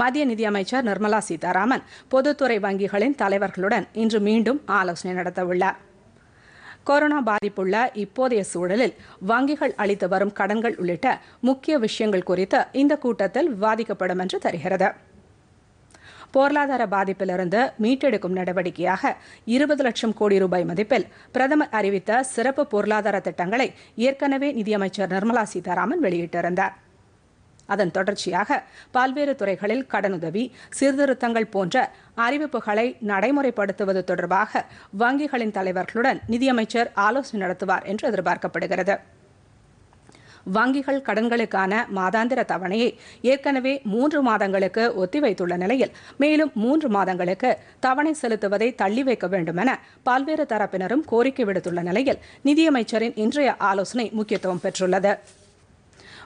மத்திய நிதியமைச்சர் நிர்மலா சீதாராமன் பொதுத்துறை வங்கிகளின் தலைவர்களுடன் இன்று மீண்டும் ஆலோசனை நடத்தவுள்ளார் கொரோனா பாதிப்புள்ள இப்போதைய சூழலில் வங்கிகள் அளித்து வரும் கடன்கள் உள்ளிட்ட முக்கிய விஷயங்கள் குறித்து இந்த கூட்டத்தில் விவாதிக்கப்படும் என்று தெரிகிறது பொருளாதார பாதிப்பிலிருந்து மீட்டெடுக்கும் நடவடிக்கையாக இருபது லட்சம் கோடி ரூபாய் மதிப்பில் பிரதமர் அறிவித்த சிறப்பு பொருளாதார திட்டங்களை ஏற்கனவே நிதியமைச்சர் நிர்மலா சீதாராமன் வெளியிட்டிருந்தாா் அதன் தொடர்ச்சியாக பல்வேறு துறைகளில் கடனுதவி சீர்திருத்தங்கள் போன்ற அறிவிப்புகளை நடைமுறைப்படுத்துவது தொடர்பாக வங்கிகளின் தலைவர்களுடன் நிதியமைச்சர் ஆலோசனை நடத்துவார் என்று எதிர்பார்க்கப்படுகிறது வங்கிகள் கடன்களுக்கான மாதாந்திர தவணையை ஏற்கனவே மூன்று மாதங்களுக்கு ஒத்திவைத்துள்ள நிலையில் மேலும் மூன்று மாதங்களுக்கு தவணை செலுத்துவதை தள்ளி வைக்க வேண்டுமென பல்வேறு தரப்பினரும் கோரிக்கை விடுத்துள்ள நிலையில் நிதியமைச்சரின் இன்றைய ஆலோசனை முக்கியத்துவம் பெற்றுள்ளது